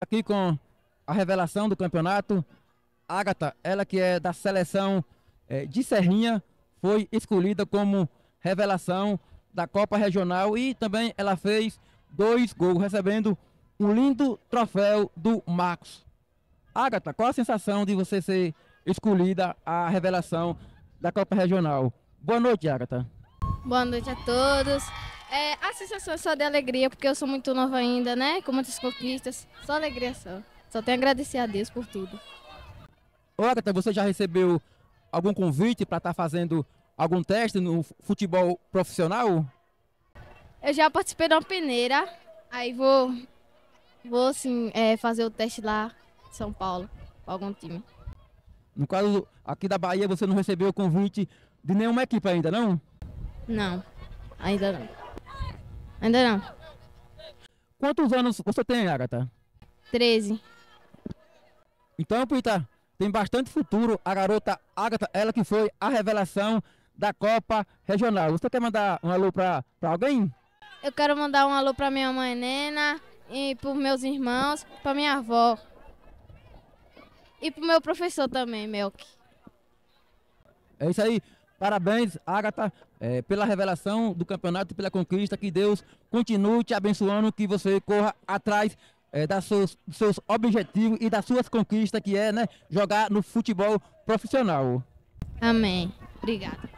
aqui com a revelação do campeonato. Agatha, ela que é da seleção é, de Serrinha, foi escolhida como revelação da Copa Regional e também ela fez dois gols, recebendo um lindo troféu do Marcos. Agatha, qual a sensação de você ser escolhida a revelação da Copa Regional? Boa noite, Agatha. Boa noite a todos. É, a sensação é só de alegria, porque eu sou muito nova ainda, né? Com muitas conquistas. Só alegria só. Só tenho a agradecer a Deus por tudo. Ô, Agatha, você já recebeu algum convite para estar tá fazendo algum teste no futebol profissional? Eu já participei de uma peneira. Aí vou, vou assim, é, fazer o teste lá em São Paulo, para algum time. No caso aqui da Bahia, você não recebeu o convite de nenhuma equipe ainda, não? Não, ainda não. Ainda não. Quantos anos você tem, Agatha? 13. Então, Pita, tem bastante futuro. A garota Agatha, ela que foi a revelação da Copa Regional. Você quer mandar um alô para alguém? Eu quero mandar um alô para minha mãe Nena, e para meus irmãos, para minha avó. E para meu professor também, Melk. É isso aí. Parabéns, Agatha, é, pela revelação do campeonato e pela conquista. Que Deus continue te abençoando, que você corra atrás é, seus, dos seus objetivos e das suas conquistas, que é né, jogar no futebol profissional. Amém. Obrigada.